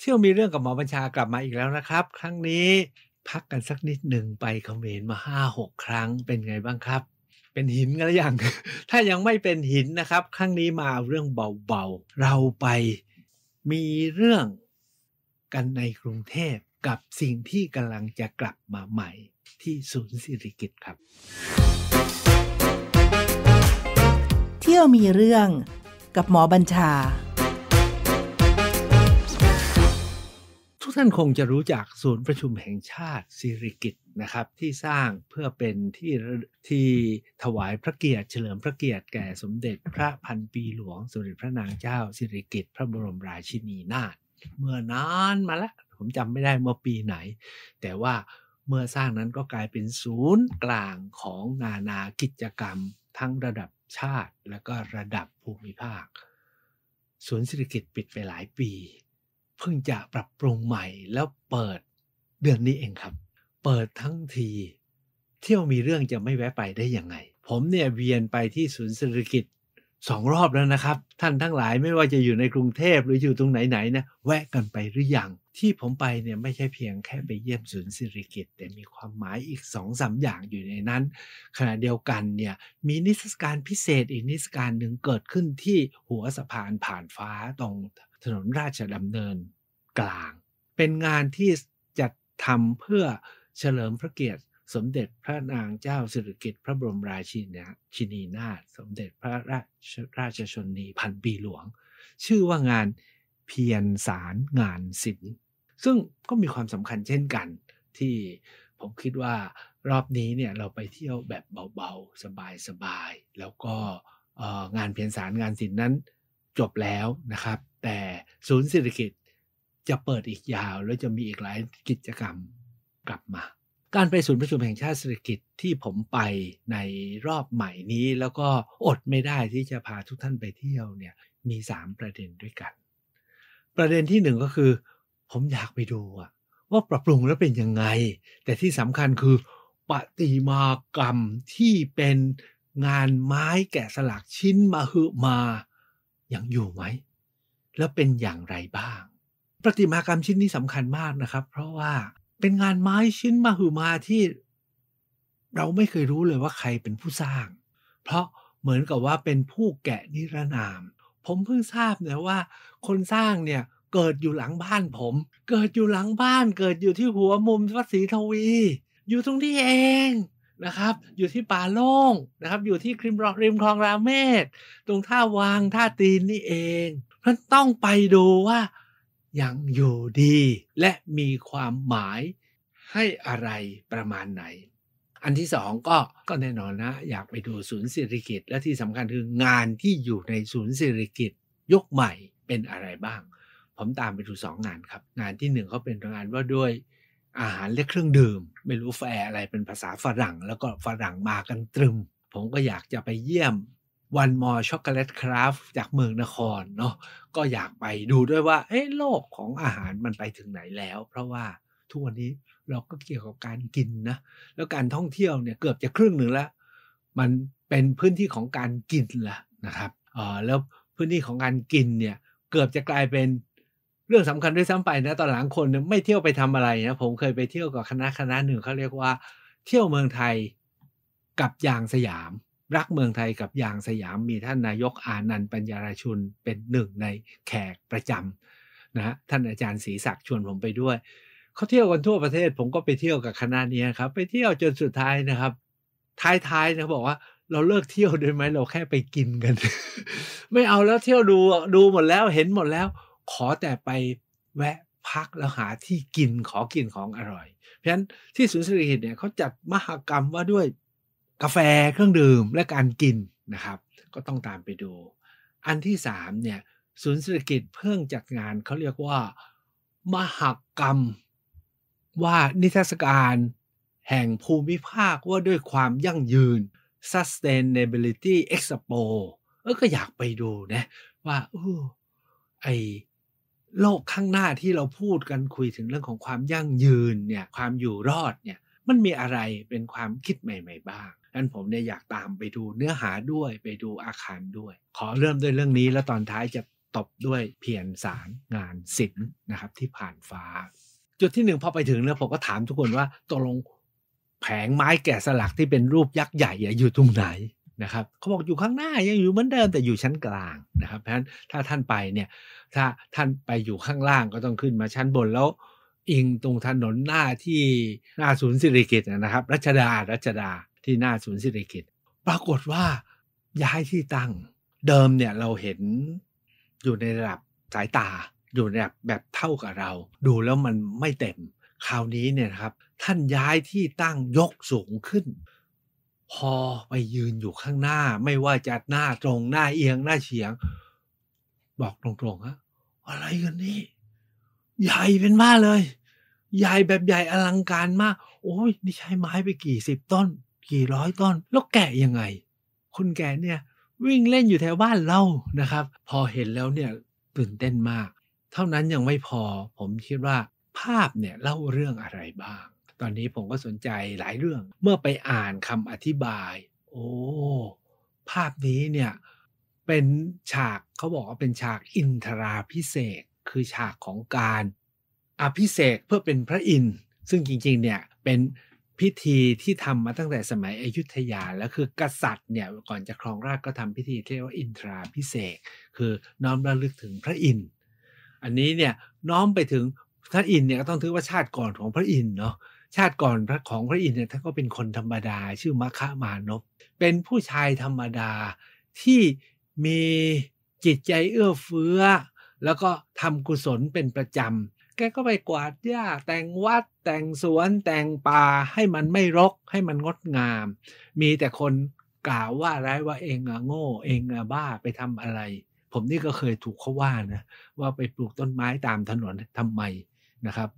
เที่ยวมีเรื่องกับหมอบัญชากลับมาอีกแล้วนะครับ ครั้งนี้พักกันสักนิดหนึ่งไปเขมรมาห้าหกครั้งเป็นไงบ้างครับ เป็นหินกันหรือยังถ้ายังไม่เป็นหินนะครับ ครั้งนี้มาเรื่องเบา ๆ เราไปมีเรื่องกันในกรุงเทพกับสิ่งที่กำลังจะกลับมาใหม่ที่ศูนย์สิริกิตครับ เที่ยวมีเรื่องกับหมอบัญชาทุกท่านคงจะรู้จักศูนย์ประชุมแห่งชาติสิริกิตนะครับ ที่สร้างเพื่อเป็นที่ที่ถวายพระเกียรติเฉลิมพระเกียรติแก่สมเด็จพระพันปีหลวงสมเด็จพระนางเจ้าสิริกิติ์พระบรมราชินีนาถเมื่อนานมาแล้ว ผมจำไม่ได้เมื่อปีไหน แต่ว่าเมื่อสร้างนั้นก็กลายเป็นศูนย์กลางของนานากิจกรรม ทั้งระดับชาติและก็ระดับภูมิภาค ศูนย์สิริกิติ์ปิดไปหลายปีเพิ่งจะปรับปรุงใหม่แล้วเปิดเดือนนี้เองครับ เปิดทั้งที เที่ยวมีเรื่องจะไม่แวะไปได้ยังไง ผมเนี่ยเวียนไปที่ศูนย์เศรษฐกิจสองรอบแล้วนะครับ ท่านทั้งหลายไม่ว่าจะอยู่ในกรุงเทพหรืออยู่ตรงไหนๆนะแวะกันไปหรืออยังที่ผมไปเนี่ยไม่ใช่เพียงแค่ไปเยี่ยมศูนย์สิริกิตแต่มีความหมายอีกสองสาอย่างอยู่ในนั้น ขณะเดียวกันเนี่ยมีนิทรรศการพิเศษอีกนิทรรศการหนึ่งเกิดขึ้นที่หัวสะพานผ่านฟ้าตรงถนนราชดำเนินกลาง เป็นงานที่จัดทำเพื่อเฉลิมพระเกียรติสมเด็จพระนางเจ้าสิริกิติ์พระบรมราชินีชินีนาถสมเด็จพระราชราชชนีพันปีหลวง ชื่อว่างานเพียรสารงานศิลป์ซึ่งก็มีความสำคัญเช่นกันที่ผมคิดว่ารอบนี้เนี่ยเราไปเที่ยวแบบเบาๆสบายๆ แล้วก็งานเพียรสารงานศิลป์นั้นจบแล้วนะครับ แต่ศูนย์เศรษฐกิจจะเปิดอีกยาว แล้วจะมีอีกหลายกิจกรรมกลับมาการไปศูนย์ประชุมแห่งชาติเศรษฐกิจที่ผมไปในรอบใหม่นี้ แล้วก็อดไม่ได้ที่จะพาทุกท่านไปเที่ยวเนี่ยมี3ประเด็นด้วยกัน ประเด็นที่หนึ่งก็คือ ผมอยากไปดูว่าปรับปรุงแล้วเป็นยังไง แต่ที่สำคัญคือปฏิมากรรมที่เป็นงานไม้แกะสลักชิ้นมาหือมาอย่างอยู่ไหม แล้วเป็นอย่างไรบ้างประติมากรรมชิ้นนี้สำคัญมากนะครับ เพราะว่าเป็นงานไม้ชิ้นมาหือมาที่ เราไม่เคยรู้เลยว่าใครเป็นผู้สร้าง เพราะเหมือนกับว่าเป็นผู้แกะนิรนาม ผมเพิ่งทราบนะว่า คนสร้างเนี่ยเกิดอยู่หลังบ้านผม เกิดอยู่หลังบ้าน เกิดอยู่ที่หัวมุมวัดศรีทวี อยู่ตรงนี้เองนะครับ อยู่ที่ป่าโล่งนะครับ อยู่ที่ริมริมคลองราเมศตรงท่าวาง ท่าตีนนี่เองนัานต้องไปดูว่ายังอยู่ดี และมีความหมายให้อะไรประมาณไหน อันที่สองก็ก็แน่นอนนะ อยากไปดูศูนย์เศรษฐกิจและที่สำคัญคือ งานที่อยู่ในศูนย์เศรษฐกิจยกใหม่เป็นอะไรบ้างผมตามไปดูสองงานครับ งานที่หนึ่งเขาเป็นงานว่าด้วยอาหารและเครื่องดื่ม ไม่รู้แฟอะไรเป็นภาษาฝรั่งแล้วก็ฝรั่งมากันตรึม ผมก็อยากจะไปเยี่ยมวันมอช็อกโกแลตคราฟจากเมืองนครเนาะก็อยากไปดูด้วยว่าเอ๊ะโลกของอาหารมันไปถึงไหนแล้ว เพราะว่าทุกวันนี้เราก็เกี่ยวกับการกินนะแล้วการท่องเที่ยวเนี่ยเกือบจะครึ่งหนึ่งแล้ว มันเป็นพื้นที่ของการกินละนะครับอ่อแล้วพื้นที่ของการกินเนี่ย เกือบจะกลายเป็น เรื่องสำคัญด้วยซ้ำไปนะ ตอนหลังคนไม่เที่ยวไปทำอะไรนะผมเคยไปเที่ยวกับคณะคณะหนึ่งเขาเรียกว่า เที่ยวเมืองไทยกับยางสยามรักเมืองไทยกับอย่างสยามมีท่านนายกอานันต์ปัญญาราชุนเป็นหนึ่งในแขกประจำนะฮะท่านอาจารย์ศรีศักดิ์ชวนผมไปด้วย เขาเที่ยวกันทั่วประเทศผมก็ไปเที่ยวกับคณะนี้ครับ ไปเที่ยวจนสุดท้ายนะครับ ท้ายๆ นะบอกว่าเราเลิกเที่ยวได้ไหมเราแค่ไปกินกัน ไม่เอาแล้วเที่ยวดูดูหมดแล้วเห็นหมดแล้ว ขอแต่ไปแวะพักแล้วหาที่กินขอกินของอร่อย เพราะฉะนั้นที่ศูนย์สิริเหตุเนี่ยเขาจัดมหกรรมว่าด้วยกาแฟ เครื่องดื่มและการกินนะครับ ก็ต้องตามไปดู อันที่สามเนี่ย ศูนย์เศรษฐกิจเพิ่งจัดงานเขาเรียกว่า มหกรรม ว่านิทรรศการ แห่งภูมิภาคว่าด้วยความยั่งยืน sustainability expo เออก็อยากไปดูนะว่าออไอโลกข้างหน้าที่เราพูดกันคุยถึงเรื่องของความยั่งยืนเนี่ย ความอยู่รอดเนี่ยมันมีอะไรเป็นความคิดใหม่ๆบ้างนั้นผมเนี่ยอยากตามไปดูเนื้อหาด้วยไปดูอาคารด้วย ขอเริ่มด้วยเรื่องนี้แล้วตอนท้ายจะตบด้วยเพียรสารงานศิลป์นะครับที่ผ่านฟ้า จุดที่หนึ่งพอไปถึงเนี่ยผมก็ถามทุกคนว่าตกลงแผงไม้แกะสลักที่เป็นรูปยักษ์ใหญ่อยู่ตรงไหนนะครับเขาบอกอยู่ข้างหน้ายังอยู่เหมือนเดิมแต่อยู่ชั้นกลางนะครับ เพราะฉะนั้นถ้าท่านไปเนี่ยถ้าท่านไปอยู่ข้างล่างก็ต้องขึ้นมาชั้นบนแล้วอิงตรงถนนหน้าที่หน้าศูนย์สิริกิตนะครับ รัชดารัชดาที่หน้าศูนย์สิริกิตปรากฏว่า ย้ายที่ตั้ง เดิมเนี่ยเราเห็น อยู่ในระดับสายตาอยู่ในแบบแบบเท่ากับเรา ดูแล้วมันไม่เต็มคราวนี้เนี่ยครับ ท่านย้ายที่ตั้งยกสูงขึ้น พอไปยืนอยู่ข้างหน้า ไม่ว่าจะหน้าตรงหน้าเอียงหน้าเฉียง บอกตรงๆฮะอะไรกันนี่ใหญ่เป็นบ้าเลยใหญ่แบบใหญ่อลังการมาก โอ้ย นี่ใช้ไม้ไปกี่สิบต้น กี่ร้อยต้นแล้วแกะยังไงคนแก่เนี่ย วิ่งเล่นอยู่แถวบ้านเรา นะครับ พอเห็นแล้วเนี่ยตื่นเต้นมาก เท่านั้นยังไม่พอ ผมคิดว่า ภาพเนี่ยเล่าเรื่องอะไรบ้าง ตอนนี้ผมก็สนใจหลายเรื่อง เมื่อไปอ่านคำอธิบาย โอ้ ภาพนี้เนี่ย เป็นฉากเขาบอกว่าเป็นฉากอินทราพิเศษ คือฉากของการอภิเษกเพื่อเป็นพระอินทร์ซึ่งจริง ๆ เนี่ยเป็นพิธีที่ทำมาตั้งแต่สมัยอยุธยาแล้วคือกษัตริย์เนี่ยก่อนจะครองราชก็ทำพิธีเรียกว่าอินทราพิเศษคือน้อมระลึกถึงพระอินทร์อันนี้เนี่ยน้อมไปถึงพระอินทร์เนี่ยก็ต้องถือว่าชาติก่อนของพระอินทร์เนาะชาติก่อนพระของพระอินทร์เนี่ยท่านก็เป็นคนธรรมดาชื่อมัคคมานพเป็นผู้ชายธรรมดาที่มีจิตใจเอื้อเฟื้อ แล้วก็ทำกุศลเป็นประจำแกก็ไปกวาดหญ้าแต่งวัด แต่งสวน แต่งป่า ให้มันไม่รก ให้มันงดงาม มีแต่คนกล่าวว่าร้ายว่าเองอะโง่ เองอะบ้าไปทำอะไร ผมนี่ก็เคยถูกเขาว่านะว่าไปปลูกต้นไม้ตามถนนทำไมนะครับ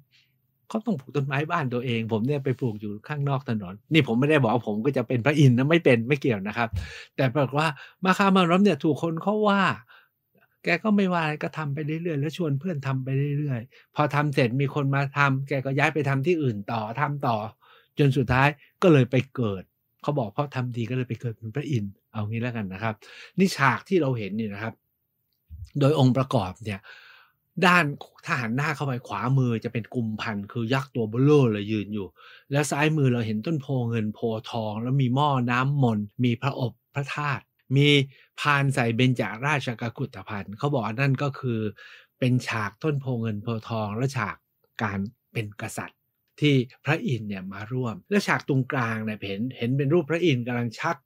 เขาต้องปลูกต้นไม้บ้านตัวเอง ผมเนี่ยไปปลูกอยู่ข้างนอกถนนนี่ผมไม่ได้บอกผมก็จะเป็นพระอินทร์นะไม่เป็นไม่เกี่ยวนะครับ แต่ปรากฏว่ามาคามารมเนี่ย ถูกคนเขาว่าแกก็ไม่ว่าก็ทำไปเรื่อยๆแล้วชวนเพื่อนทำไปเรื่อยๆพอทำเสร็จมีคนมาทำ แกก็ย้ายไปทำที่อื่นต่อทำต่อ จนสุดท้ายก็เลยไปเกิด เขาบอกเขาทำดีก็เลยไปเกิดเป็นพระอินทร์เอางี้แล้วกันนะครับนี่ฉากที่เราเห็นนี่นะครับ โดยองค์ประกอบเนี่ย ด้านถ้าหันหน้าเข้าไปขวามือ จะเป็นกลุ่มพันคือ ยักษ์ตัวเบลโลเลยยืนอยู่ แล้วซ้ายมือเราเห็นต้นโพเงินโพทองแล้วมีหม้อน้ำมนมีพระอบพระธาตุมี พานใส่เบญจาราชกกุฏพันธ์เขาบอกนั่นก็คือ เป็นฉากต้นโพเงินโพทองและฉากการเป็นกษัตริย์ ที่พระอินทร์เนี่ยมาร่วม และฉากตรงกลางเนี่ยเห็นเห็นเป็นรูปพระอินทร์กำลังชัก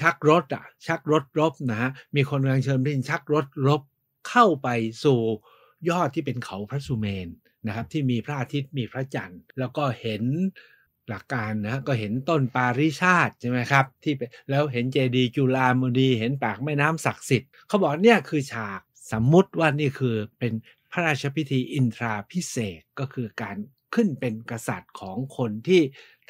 ชักรถอ่ะชักรถรบนะฮะมีคนกำลังเชิญพระอินทร์ชักรถรบเข้าไปสู่ยอดที่เป็นเขาพระสุเมนนะครับ ที่มีพระอาทิตย์มีพระจันทร์ แล้วก็เห็นหลักการนะก็เห็นต้นปาริชาติใช่ไหมครับ ที่แล้วเห็นเจดีจุฬามณีเห็นปากแม่น้ำศักดิ์สิทธิ์เขาบอกเนี่ยคือฉากสมมุติว่านี่คือเป็นพระราชพิธีอินทราพิเศษก็คือการขึ้นเป็นกษัตริย์ของคนที่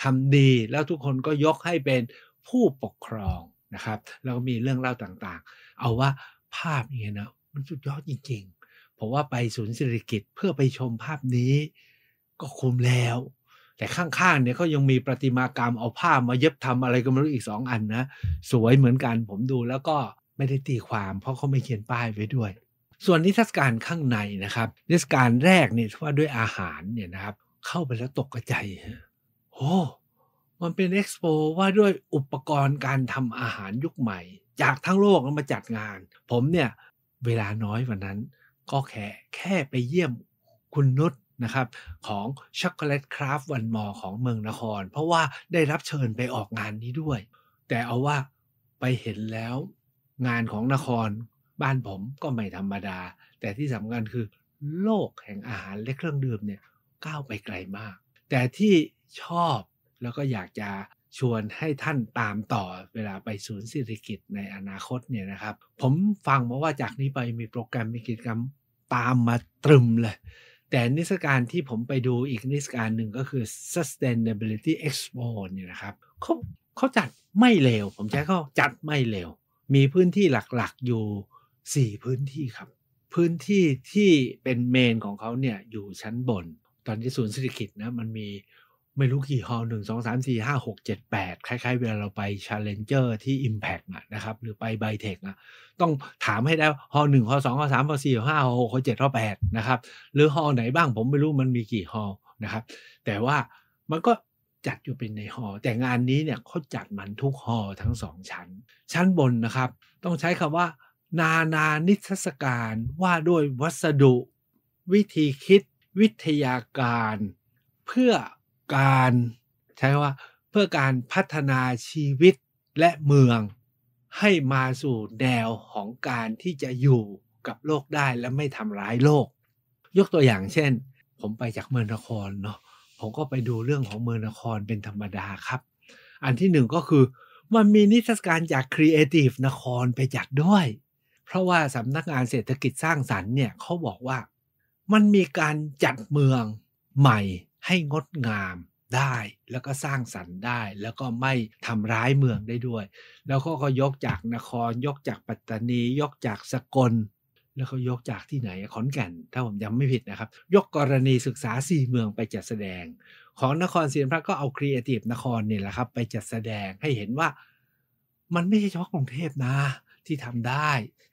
ทำดี แล้วทุกคนก็ยกให้เป็นผู้ปกครองนะครับแล้วมีเรื่องเล่าต่างๆ เอาว่าภาพนี้นะมันสุดยอดจริงๆผมว่าไปศูนย์เศรษฐกิจเพื่อไปชมภาพนี้ก็คุ้มแล้วแต่ข้างๆ เนี่ยเขายังมีประติมากรรมเอาผ้ามาเย็บทำอะไรก็ไม่รู้อีกสองอันนะ สวยเหมือนกันผมดูแล้วก็ไม่ได้ตีความ เพราะเขาไม่เขียนป้ายไว้ด้วย ส่วนนิทรรศการข้างในนะครับ นิทรรศการแรกเนี่ยว่าด้วยอาหารเนี่ยนะครับ เข้าไปแล้วตกใจโอ้มันเป็นเอ็กซ์โปว่าด้วยอุปกรณ์การทำอาหารยุคใหม่ จากทั้งโลกมาจัดงาน ผมเนี่ยเวลาน้อยวันนั้น ก็แค่แค่ไปเยี่ยมคุณนุชนะครับของช็อกโกแลตคราฟวันมอของเมืองนคร เพราะว่าได้รับเชิญไปออกงานนี้ด้วย แต่เอาว่าไปเห็นแล้วงานของนครบ้านผมก็ไม่ธรรมดา แต่ที่สำคัญคือ โลกแห่งอาหารและเครื่องดื่มเนี่ยก้าวไปไกลมาก แต่ที่ชอบแล้วก็อยากจะชวนให้ท่านตามต่อ เวลาไปศูนย์เศรษฐกิจในอนาคตเนี่ยนะครับ ผมฟังมาว่าจากนี้ไปมีโปรแกรมมีกิจกรรมตามมาตรึมเลยแต่นิทรรศการที่ผมไปดูอีกนิทรรศการหนึ่งก็คือ sustainability expo เนี่ยนะครับเขาเขาจัดไม่เลวผมใช้เขาจัดไม่เลวมีพื้นที่หลักๆอยู่ 4 พื้นที่ครับ พื้นที่ที่เป็นเมนของเขาเนี่ยอยู่ชั้นบนตอนที่ศูนย์เศรษฐกิจนะมันมีไม่รู้กี่ฮอลหนึ่งสองสามสี่ห้าหกเจ็ดแปดคล้ายๆเวลาเราไปชาเลนเจอร์ที่ Impact อะนะครับ หรือไปไบเทคอะต้องถามให้ได้ฮอลหนึ่งฮอลสองฮอลสามฮอลสี่ฮอลห้าฮอลหกฮอลเจ็ดฮอลแปดนะครับหรือฮอลไหนบ้างผมไม่รู้มันมีกี่ฮอลนะครับ แต่ว่ามันก็จัดอยู่เป็นในฮอลแต่งานนี้เนี่ยเขาจัดมันทุกฮอลทั้งสองชั้น ชั้นบนนะครับ ต้องใช้คำว่า นานานิทรรศการว่าด้วยวัสดุวิธีคิดวิทยาการเพื่อการใช้ว่าเพื่อการพัฒนาชีวิตและเมือง ให้มาสู่แนวของการที่จะอยู่กับโลกได้และไม่ทำร้ายโลก ยกตัวอย่างเช่น ผมไปจากเมืองนครเนาะผมก็ไปดูเรื่องของเมืองนครเป็นธรรมดาครับ อันที่หนึ่งก็คือ มันมีนิทรรศการจาก Creative นครไปจัดด้วย เพราะว่าสำนักงานเศรษฐกิจสร้างสรรค์เนี่ยเขาบอกว่ามันมีการจัดเมืองใหม่ให้งดงามได้แล้วก็สร้างสรรค์ได้ แล้วก็ไม่ทำร้ายเมืองได้ด้วย แล้วเขาก็ยกจากนคร ยกจากปัตตานี ยกจากสกล แล้วเขายกจากที่ไหนขอนแก่น ถ้าผมจำไม่ผิดนะครับ ยกกรณีศึกษาสี่เมืองไปจัดแสดง ของนครศรีธรรมราชก็เอาครีเอทีฟนครเนี่ยแหละครับ ไปจัดแสดงให้เห็นว่ามันไม่ใช่เฉพาะกรุงเทพนะ ที่ทำได้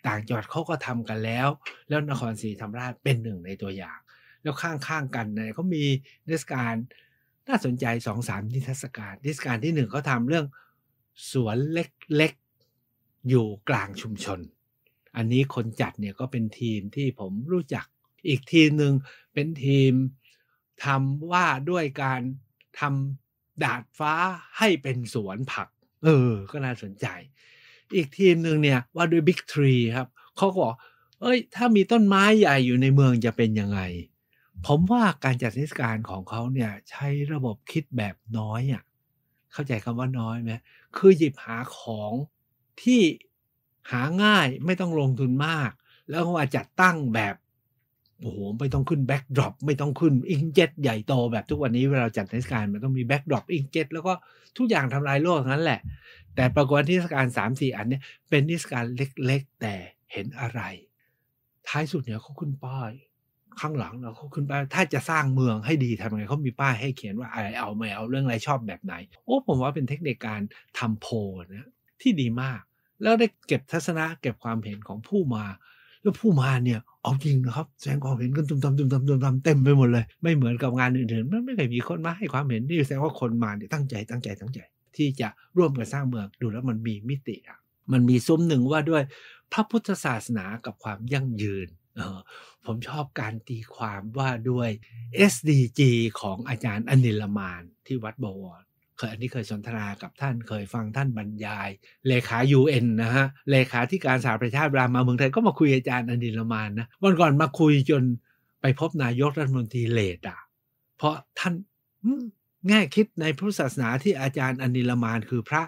ต่างจังหวัดเขาก็ทำกันแล้ว แล้วนครศรีธรรมราชเป็นหนึ่งในตัวอย่างแล้วข้าง ๆกันเนี่ยเขามีนิทรรศการน่าสนใจสองสามนิทรรศการนิทรรศการที่หนึ่งเขาทำเรื่องสวนเล็กๆอยู่กลางชุมชน อันนี้คนจัดเนี่ยก็เป็นทีมที่ผมรู้จักอีกทีมหนึ่งเป็นทีมทำว่าด้วยการทำดาดฟ้าให้เป็นสวนผักเออ ก็น่าสนใจ อีกทีมหนึ่งเนี่ยว่าด้วยบิ๊กทรีครับเขาก็บอกเอ้ย ถ้ามีต้นไม้ใหญ่อยู่ในเมืองจะเป็นยังไงผมว่าการจัดเทศกาลของเขาเนี่ยใช้ระบบคิดแบบน้อยอ่ะเข้าใจคำว่าน้อยไหมคือหยิบหาของที่หาง่ายไม่ต้องลงทุนมาก แล้วมาจัดตั้งแบบโอ้โหไม่ต้องขึ้นแบ็กดรอปไม่ต้องขึ้นอิงเจ็ตใหญ่โต แบบทุกวันนี้เวลาจัดเทศกาลมันต้องมีแบ็กดรอปอิงเจ็ตแล้วก็ทุกอย่างทำลายโลกนั้นแหละ แต่ประกดเทศกาลสามสี่อันเนี่ยเป็นเทศกาลเล็กๆ แต่เห็นอะไร ท้ายสุดเนี่ยเขาขึ้นป้ายข้างหลังเราเขาขึ้นไป ถ้าจะสร้างเมืองให้ดีทำยังไงเขามีป้ายให้เขียนว่าอะไรเอาไม่เอา เรื่องอะไรชอบแบบไหนโอ้ผมว่าเป็นเทคนิคการทำโพนะที่ดีมาก แล้วได้เก็บทัศนะเก็บความเห็นของผู้มา แล้วผู้มาเนี่ยเอาจริงนะครับ แสดงความเห็นกันตุ่มตุ่มตุ่มตุ่มตุ่มตุ่มเต็มไปหมดเลย ไม่เหมือนกับงานอื่นๆมันไม่เคยมีคนมาให้ความเห็นนี่แสดงว่าคนมาเนี่ยตั้งใจตั้งใจตั้งใจที่จะร่วมกันสร้างเมืองดูแล้วมันมีมิติอ่ะมันมีซุ้มหนึ่งว่าด้วยพระพุทธศาสนากับความยั่งยืนผมชอบการตีความว่าด้วย SDG ของอาจารย์อนิลมาน ที่วัดบวร เคยอันนี้เคยสนทนากับท่าน เคยฟังท่านบรรยายเลขา UN นะฮะ เลขาที่การสหประชาชาติเวามาเมืองไทยก็มาคุยอาจารย์อนิลมานนะวันก่อนมาคุยจนไปพบนายกรัฐมนตรีเลดอะเพราะท่านแง่คิดในพุทธศาสนาที่อาจารย์อนิลมาน คือพระ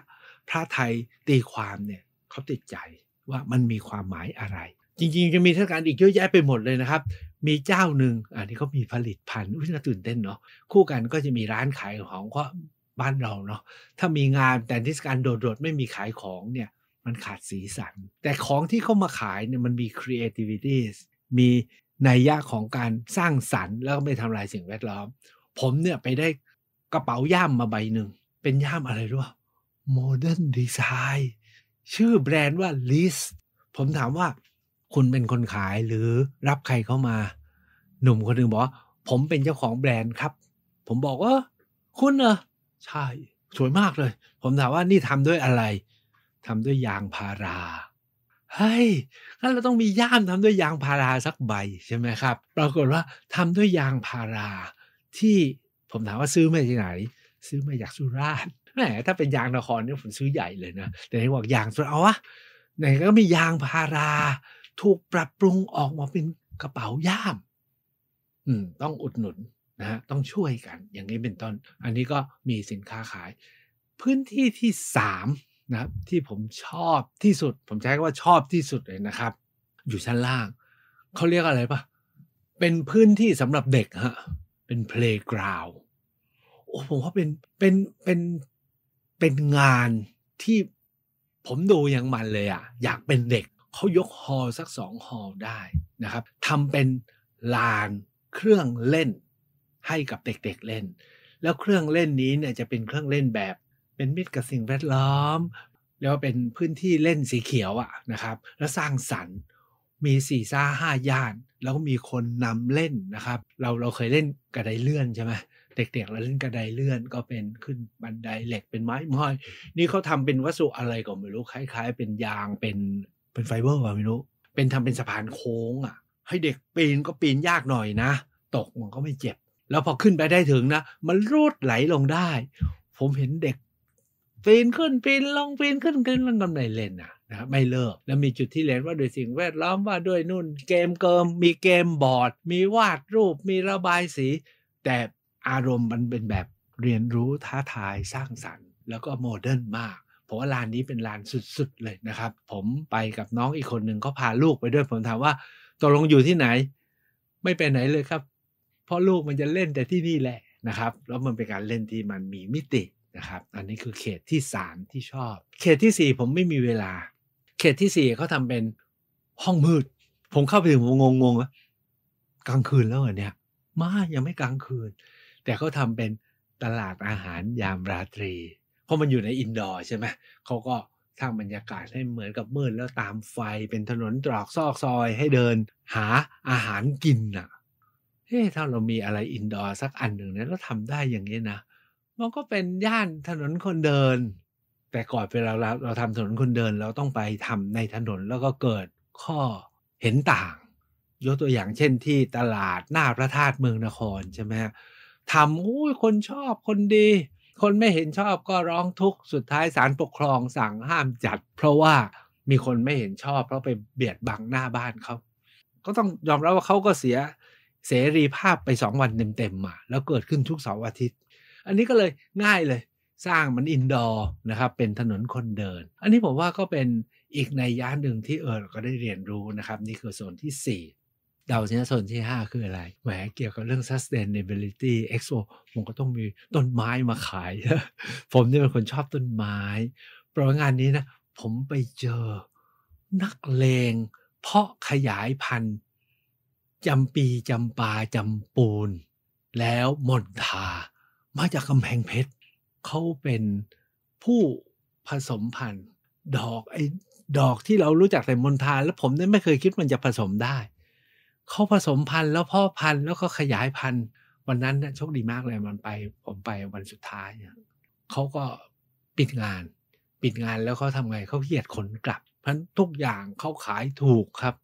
พระไทยตีความเนี่ยเขาติดใจว่ามันมีความหมายอะไรจริงๆ จะมีเทศกาลอีกเยอะแยะไปหมดเลยนะครับ มีเจ้าหนึ่งอันนี้เขามีผลิตภัณฑ์อุ้ยน่าตื่นเต้นเนาะ คู่กันก็จะมีร้านขายของก็บ้านเราเนาะ ถ้ามีงานแต่เทศกาลโดดๆไม่มีขายของเนี่ยมันขาดสีสัน แต่ของที่เข้ามาขายเนี่ยมันมี creativity มีนัยยะของการสร้างสรรค์ แล้วก็ไม่ทำลายสิ่งแวดล้อม ผมเนี่ยไปได้กระเป๋าย่ามมาใบหนึ่ง เป็นย่ามอะไรรู้ป่า modern design ชื่อแบรนด์ว่า l i s ผมถามว่าคุณเป็นคนขายหรือรับใครเข้ามา หนุ่มคนหนึ่งบอกว่าผมเป็นเจ้าของแบรนด์ครับ ผมบอกว่า คุณเหรอใช่ สวยมากเลย ผมถามว่านี่ทำด้วยอะไรทำด้วยยางพาราเฮ้ยงั้นเราต้องมีย่ามทำด้วยยางพาราสักใบ ใช่ไหมครับปรากฏว่าทำด้วยยางพารา ที่ผมถามว่าซื้อมาที่ไหนซื้อมาจากสุราษฎร์แหมถ้าเป็นยางนครเนี่ยผมซื้อใหญ่เลยนะแต่ที่บอกยางสุราษฎร์เอาวะไหนก็มียางพาราถูกปรับปรุงออกมาเป็นกระเป๋าย่าม อืม ต้องอุดหนุนนะฮะ ต้องช่วยกัน อย่างนี้เป็นต้นอันนี้ก็มีสินค้าขาย พื้นที่ที่สามนะครับ ที่ผมชอบที่สุด ผมใช้คำว่าชอบที่สุดเลยนะครับ อยู่ชั้นล่าง เขาเรียกอะไรปะเป็นพื้นที่สำหรับเด็ก ฮะ เป็น playground โอ้ผมว่าเป็น เป็น เป็น เป็นงานที่ ผมดูอย่างมันเลยอะ่ะ อยากเป็นเด็กเขายกฮอลสักสองฮอลได้นะครับทำเป็นลานเครื่องเล่นให้กับเด็กๆเเล่น แล้วเครื่องเล่นนี้เนี่ยจะเป็นเครื่องเล่นแบบเป็นมิตรกับสิ่งแวดล้อม แล้วเป็นพื้นที่เล่นสีเขียวอะนะครับ แล้วสร้างสรรค์มีสี่ซ่าห้าย่านแล้วก็มีคนนำเล่นนะครับ เราเราเคยเล่นกระไดเลื่อนใช่ไหมเด็กๆ เราเล่นกระไดเลื่อนก็เป็นขึ้นบันไดเหล็กเป็นไม้มอยนี่เขาทาเป็นวัสดุอะไรก็ไม่รู้คล้ายๆ เป็นยางเป็นเป็นไฟเบอร์ป่ะไม่รู้ เป็นทำเป็นสะพานโค้งอ่ะ ให้เด็กปีน ก็ปีนยากหน่อยนะ ตกมันก็ไม่เจ็บ แล้วพอขึ้นไปได้ถึงนะ มันรูดไหลลงได้ ผมเห็นเด็กปีนขึ้นปีนลงปีนขึ้นขึ้นลงกันในเลนอ่ะนะ ไม่เลิก แล้วมีจุดที่เล่นว่าด้วยสิ่งแวดล้อมว่าด้วยนู่น เกมเกิมมีเกมบอร์ด มีวาดรูป มีระบายสี แต่อารมณ์มันเป็นแบบเรียนรู้ท้าทายสร้างสรรค์ แล้วก็โมเดิร์นมากราะว่าลานนี้เป็นลานสุดๆเลยนะครับ ผมไปกับน้องอีกคนหนึ่งก็พาลูกไปด้วยผมถามว่าตกลงอยู่ที่ไหน ไม่ไปไหนเลยครับ เพราะลูกมันจะเล่นแต่ที่นี่แหละนะครับ แล้วมันเป็นการเล่นที่มันมีมิตินะครับ อันนี้คือเขตที่สามที่ชอบ เขตที่สี่ผมไม่มีเวลา เขตที่สี่เขาทำเป็นห้องมืด ผมเข้าไปถึงผมงงๆว่ากลางคืนแล้วเหรอเนี่ยมายังไม่กลางคืน แต่เขาทำเป็นตลาดอาหารยามราตรีเพราะมันอยู่ในอินดอร์ใช่ไหมเขาก็สร้างบรรยากาศให้เหมือนกับมืดแล้วตามไฟเป็นถนนตรอกซอกซอยให้เดินหาอาหารกินอ่ะ เฮ้ถ้าเรามีอะไรอินดอร์สักอันหนึ่งเนี่แล้วทำได้อย่างนี้นะ มันก็เป็นย่านถนนคนเดิน แต่ก่อนเวลาเราเราทำถนนคนเดินเราต้องไปทำในถนนแล้วก็เกิดข้อเห็นต่าง ยกตัวอย่างเช่นที่ตลาดหน้าพระธาตุเมืองนครใช่ไหมทำโอ้ยคนชอบคนดีคนไม่เห็นชอบก็ร้องทุกข์ สุดท้ายศาลปกครองสั่งห้ามจัด เพราะว่ามีคนไม่เห็นชอบ เพราะไปเบียดบังหน้าบ้านเขาก็ต้องยอมรับว่าเขาก็เสียเสรีภาพไปสองวันเต็มๆมา แล้วเกิดขึ้นทุกเสาร์อาทิตย์ อันนี้ก็เลยง่ายเลย สร้างมันอินดอร์นะครับ เป็นถนนคนเดิน อันนี้ผมว่าก็เป็นอีกในย่านหนึ่งที่เออเราก็ได้เรียนรู้นะครับนี่คือโซนที่4เดาสินะโซนที่ 5 คืออะไร แหมเกี่ยวกับเรื่อง sustainability expo ผมก็ต้องมีต้นไม้มาขาย ผมนี่เป็นคนชอบต้นไม้ เพราะงานนี้นะผมไปเจอนักเลงเพาะขยายพันธุ์จำปีจำปา จำปูน แล้วมนทา มาจากกำแพงเพชรเขาเป็นผู้ผสมพันธุ์ดอกไอ้ดอกที่เรารู้จักแต่มนทาแล้วผมเนี่ยไม่เคยคิดมันจะผสมได้เขาผสมพันธุ์แล้วพ่อพันธุ์แล้วก็ขยายพันธุ์ วันนั้นโชคดีมากเลยมันไปผมไปวันสุดท้ายเนี่ยเขาก็ปิดงาน ปิดงานแล้วเขาทำไงเขาเหยียดขนกลับ เพราะทุกอย่างเขาขายถูกครับ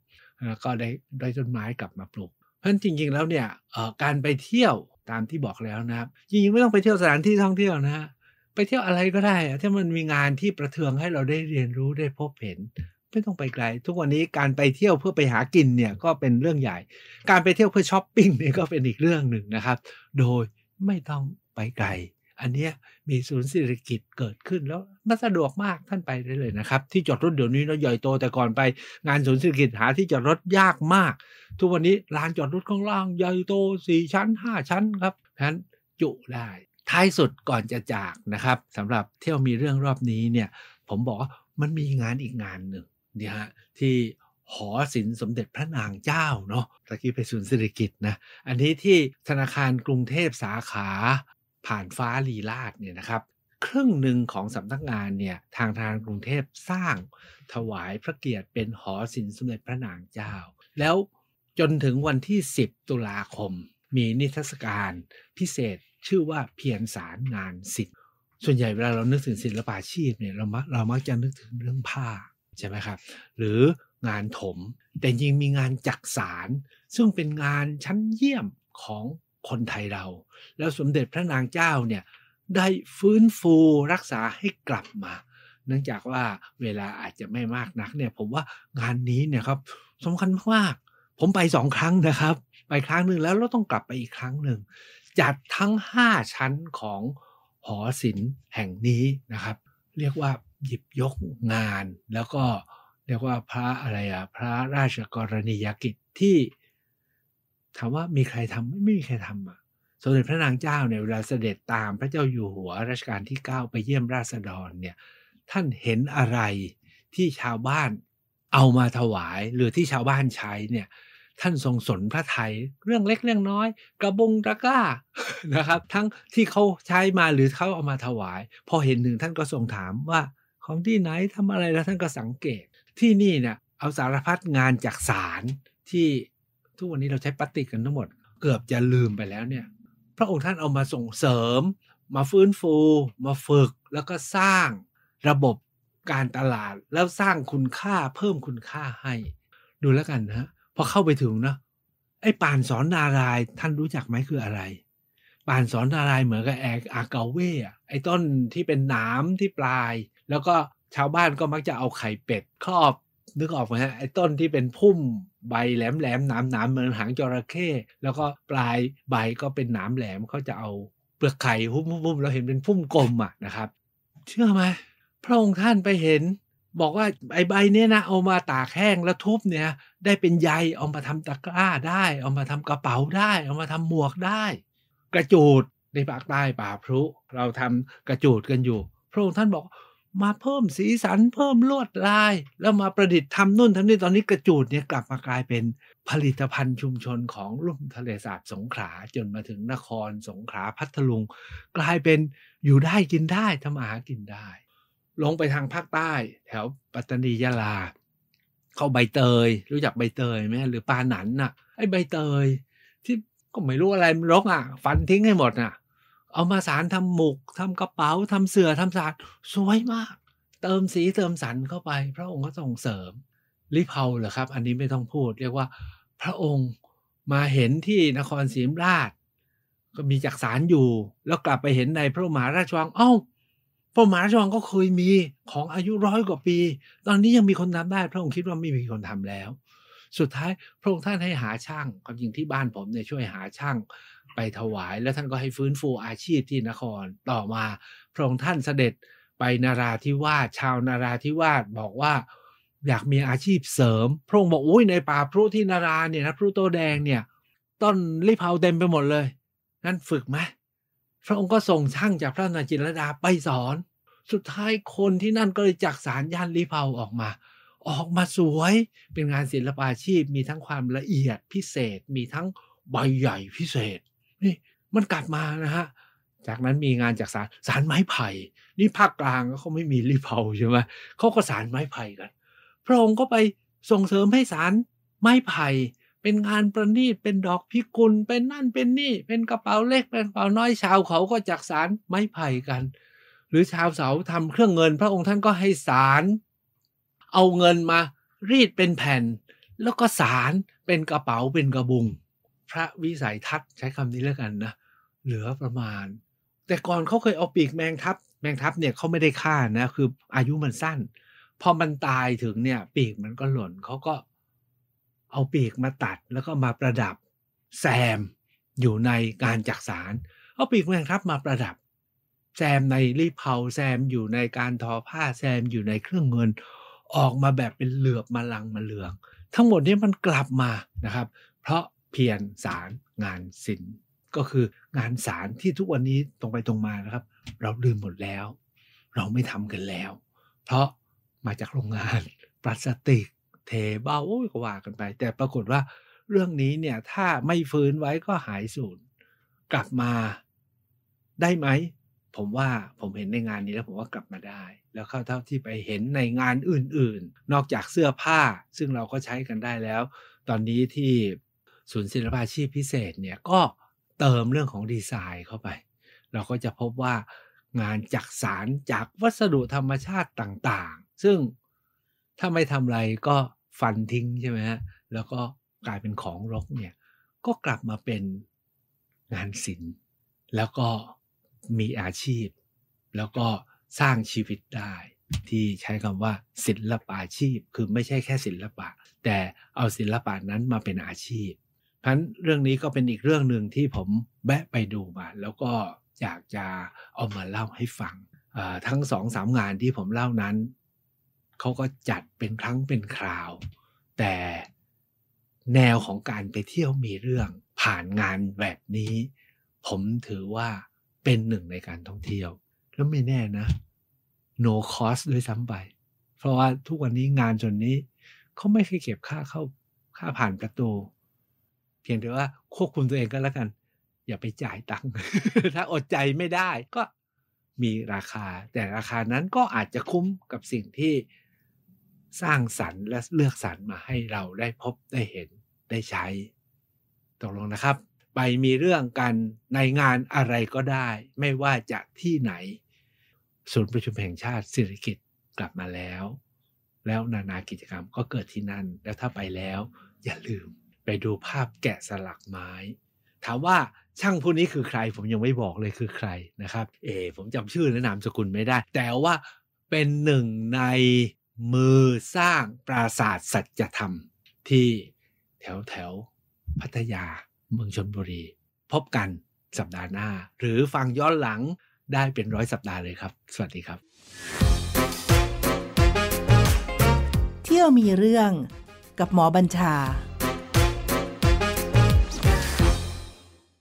ก็ได้ได้ต้นไม้กลับมาปลูก เพราะจริงๆแล้วเนี่ยการไปเที่ยวตามที่บอกแล้วนะครับจริงๆ ไม่ต้องไปเที่ยวสถานที่ท่องเที่ยวนะฮะไปเที่ยวอะไรก็ได้ถ้ามันมีงานที่ประเทืองให้เราได้เรียนรู้ได้พบเห็นไม่ต้องไปไกล ทุกวันนี้การไปเที่ยวเพื่อไปหากินเนี่ยก็เป็นเรื่องใหญ่ การไปเที่ยวเพื่อช้อปปิ้งเนี่ยก็เป็นอีกเรื่องหนึ่งนะครับ โดยไม่ต้องไปไกล อันนี้มีศูนย์เศรษฐกิจเกิดขึ้น แล้วมันสะดวกมากท่านไปได้เลยนะครับ ที่จอดรถเดี๋ยวนี้เราใหญ่โตแต่ก่อนไปงานศูนย์เศรษฐกิจหาที่จอดรถยากมาก ทุกวันนี้ลานจอดรถข้างล่างใหญ่โตสี่ชั้นห้าชั้นครับฉะนั้นจุได้ท้ายสุดก่อนจะจากนะครับสำหรับเที่ยวมีเรื่องรอบนี้เนี่ยผมบอกว่ามันมีงานอีกงานหนึ่งนี่ฮะที่หอศิลป์สมเด็จพระนางเจ้าเนาะตะกี้ไปศูนย์เศรษฐกิจนะอันนี้ที่ธนาคารกรุงเทพสาขาผ่านฟ้าลีลาดเนี่ยนะครับครึ่งหนึ่งของสำนักงานเนี่ยทางธนาคารกรุงเทพสร้างถวายพระเกียรติเป็นหอศิลป์สมเด็จพระนางเจ้า แล้วจนถึงวันที่ 10 ตุลาคม มีนิทรรศการพิเศษชื่อว่าเพียรสารงานศิลป์ส่วนใหญ่เวลาเรานึกถึงศิลปาชีพเนี่ยเรามักเรามักจะนึกถึงเรื่องผ้าใช่ไหมครับหรืองานถมแต่จริงมีงานจักสาร ซึ่งเป็นงานชั้นเยี่ยมของคนไทยเรา แล้วสมเด็จพระนางเจ้าเนี่ยได้ฟื้นฟูรักษาให้กลับมา เนื่องจากว่าเวลาอาจจะไม่มากนักเนี่ยผมว่างานนี้เนี่ยครับสำคัญมาก ผมไปสองครั้งนะครับ ไปครั้งหนึ่งแล้วเราต้องกลับไปอีกครั้งหนึ่งจัดทั้ง 5 ชั้นของหอศิลป์แห่งนี้นะครับเรียกว่าหยิบยกงานแล้วก็เรียกว่าพระอะไรอะพระราชกรณียกิจที่ ถามว่ามีใครทำไม่มีใครทำอะสมเด็จพระนางเจ้าเนี่ยเวลาเสด็จตามพระเจ้าอยู่หัวรัชกาลที่9ไปเยี่ยมราษฎรเนี่ยท่านเห็นอะไรที่ชาวบ้านเอามาถวายหรือที่ชาวบ้านใช้เนี่ยท่านทรงสนพระไทยเรื่องเล็กเรื่องน้อย กระบงตะก้านะครับ ทั้งที่เขาใช้มาหรือเขาเอามาถวาย พอเห็นหนึ่งท่านก็ทรงถามว่าของที่ไหนทำอะไรแล้วท่านก็สังเกต ที่นี่เนี่ย เอาสารพัดงานจากสารที่ทุกวันนี้เราใช้ปฏิกันทั้งหมด เกือบจะลืมไปแล้วเนี่ย พระองค์ท่านเอามาส่งเสริม มาฟื้นฟู มาฝึกแล้วก็สร้างระบบการตลาด แล้วสร้างคุณค่าเพิ่มคุณค่าให้ ดูแล้วกันนะพอเข้าไปถึงนะไอ้ปานสอนนารายท่านรู้จักไหมคืออะไรปานสอนนารายเหมือนกับแอกอากาเว่ไอ้ต้นที่เป็นหนามที่ปลายแล้วก็ชาวบ้านก็มักจะเอาไข่เป็ดครอบนึกออกไหมฮะ ไอ้ต้นที่เป็นพุ่มใบแหลมแหลมหนามหนามเหมือนหางจระเข้แล้วก็ปลายใบก็เป็นหนามแหลมเขาจะเอา เปลือกไข่หุ้มหุ้มเราเห็นเป็นพุ่มกลมอ่ะนะครับ เชื่อไหมพระองค์ท่านไปเห็น บอกว่าไอ้ใบเนี้ยนะ เอามาตากแห้งแล้วทุบเนี่ย ได้เป็นใยเอามาทำตะกร้าได้ เอามาทำกระเป๋าได้เอามาทำหมวกได้ กระจูดในภาคใต้ป่าพรุเราทำกระจูดกันอยู่ พระองค์ท่านบอกมาเพิ่มสีสัน เพิ่มลวดลาย แล้วมาประดิษฐ์ทำนู่นทำนี่ตอนนี้กระจูดเนี่ยกลับมากลายเป็นผลิตภัณฑ์ชุมชนของลุ่มทะเลสาบสงขลาจนมาถึงนครสงขลาพัทลุง กลายเป็นอยู่ได้กินได้ทำอาหากินได้ ลงไปทางภาคใต้แถวปัตตานียะลา เข้าใบเตย รู้จักใบเตยไหมหรือปลาหนันน่ะไอ้ใบเตย ที่ก็ไม่รู้อะไรมันรกอ่ะฟันทิ้งให้หมดน่ะเอามาสารทำหมุกทำกระเป๋าทำเสือทำสารสวยมากเติมสีเติมสันเข้าไป พระองค์ก็ส่งเสริม ลิเพาเหรอครับ อันนี้ไม่ต้องพูด เรียกว่าพระองค์มาเห็นที่นครศรีมราชก็มีจักสารอยู่แล้วกลับไปเห็นในพระมหาราชวังเอา้าพระมหาราชวังก็เคยมีของอายุร้อยกว่าปี ตอนนี้ยังมีคนทำได้ พระองค์คิดว่าไม่มีคนทำแล้วสุดท้ายพระองค์ท่านให้หาช่างความจริงที่บ้านผมเนี่ยช่วยหาช่าง ไปถวาย แล้วท่านก็ให้ฟื้นฟูอาชีพที่นคร ต่อมา พระองค์ท่านเสด็จไปนาราธิวาส ชาวนาราธิวาสบอกว่า อยากมีอาชีพเสริม พระองค์บอกอุ้ยในป่าพรุที่นาราเนี่ยนะพรุโตแดงเนี่ย ต้นลิเพาเต็มไปหมดเลยนั้นฝึกไหมพระองค์ก็ส่งช่างจากพระนาจินรดาไปสอน สุดท้ายคนที่นั่นก็เลยจักสารย่านลิเพาออกมาออกมาสวยเป็นงานศิลปอาชีพมีทั้งความละเอียดพิเศษมีทั้งใบใหญ่พิเศษ นี่มันกลับมานะฮะ จากนั้นมีงานจากสารสารไม้ไผ่นี่ภาคกลางเขาไม่มีรีเพาใช่ไหมเขาก็สารไม้ไผ่กันพระองค์ก็ไปส่งเสริมให้สารไม้ไผ่เป็นงานประณีตเป็นดอกพิกุลเป็นนั่นเป็นนี่ เป็นกระเป๋าเล็กเป็นกระเป๋าน้อยชาวเขาก็จากสารไม้ไผ่กัน หรือชาวเสาทำเครื่องเงิน พระองค์ท่านก็ให้สารเอาเงินมา รีดเป็นแผ่น แล้วก็สารเป็นกระเป๋าเป็นกระบุง พระวิสัยทัศน์ใช้คำนี้แล้วกันนะเหลือประมาณ แต่ก่อนเขาเคยเอาปีกแมงทับ แมงทับเนี่ยเขาไม่ได้ฆ่านะคืออายุมันสั้นพอมันตายถึงเนี่ยปีกมันก็หล่นเขาก็เอาปีกมาตัดแล้วก็มาประดับ แซมอยู่ในการจักสาร เอาปีกแมงทับมาประดับ แซมในรีเพาแซมอยู่ในการทอผ้าแซมอยู่ในเครื่องเงินออกมาแบบเป็นเหลือบมาลังมาเหลือง ทั้งหมดนี้มันกลับมานะครับ เพราะเพียรสารงานศิลป์ก็คืองานสารที่ทุกวันนี้ตรงไปตรงมานะครับ เราลืมหมดแล้ว เราไม่ทำกันแล้ว เพราะมาจากโรงงานพลาสติกเทเบ้าโอ้ยกว่ากันไป แต่ปรากฏว่าเรื่องนี้เนี่ยถ้าไม่ฟื้นไว้ก็หายสูญกลับมาได้ไหมผมว่าผมเห็นในงานนี้แล้วผมว่ากลับมาได้ แล้วเข้าเท่าที่ไปเห็นในงานอื่นๆ นอกจากเสื้อผ้า ซึ่งเราก็ใช้กันได้แล้ว ตอนนี้ที่ศูนย์ศิลปาชีพพิเศษเนี่ยก็เติมเรื่องของดีไซน์เข้าไป เราก็จะพบว่างานจากสารจากวัสดุธรรมชาติต่าง ๆ ซึ่งถ้าไม่ทำอะไรก็ฟันทิ้งใช่ไหมฮะแล้วก็กลายเป็นของรกเนี่ยก็กลับมาเป็นงานศิลป์แล้วก็มีอาชีพ แล้วก็สร้างชีวิตได้ที่ใช้คำว่าศิลปอาชีพคือไม่ใช่แค่ศิลปะ แต่เอาศิลปะนั้นมาเป็นอาชีพ เพราะันเรื่องนี้ก็เป็นอีกเรื่องหนึ่งที่ผมแวะไปดูมา แล้วก็อยากจะเอามาเล่าให้ฟังทั้งสองสามงานที่ผมเล่านั้น เขาก็จัดเป็นครั้งเป็นคราว แต่แนวของการไปเที่ยวมีเรื่องผ่านงานแบบนี้ ผมถือว่าเป็นหนึ่งในการท่องเที่ยวแล้วไม่แน่นะ no cost ด้วยซ้ำไป เพราะว่าทุกวันนี้งานจนนี้เขาไม่เคยเก็บค่าเข้าค่าผ่านประตู เพียงแต่ว่า ควบคุมตัวเองก็แล้วกัน อย่าไปจ่ายตังค์ถ้าอดใจไม่ได้ ก็มีราคา แต่ราคานั้นก็อาจจะคุ้มกับสิ่งที่สร้างสรรค์และเลือกสรรมาให้เราได้พบได้เห็นได้ใช้ ตกลงนะครับไปมีเรื่องกันในงานอะไรก็ได้ ไม่ว่าจะที่ไหนศูนย์ประชุมแห่งชาติศิริกิตกลับมาแล้ว แล้วนานากิจกรรมก็เกิดที่นั่น แล้วถ้าไปแล้วอย่าลืมไปดูภาพแกะสลักไม้ ถามว่าช่างผู้นี้คือใคร ผมยังไม่บอกเลยคือใครนะครับ เอ ผมจำชื่อและนามสกุลไม่ได้ แต่ว่าเป็นหนึ่งในมือสร้างปราสาทสัจธรรมที่แถวแถวพัทยาเมืองชนบุรีพบกันสัปดาห์หน้า หรือฟังย้อนหลังได้เป็นร้อยสัปดาห์เลยครับ สวัสดีครับ เที่ยวมีเรื่องกับหมอบัญชา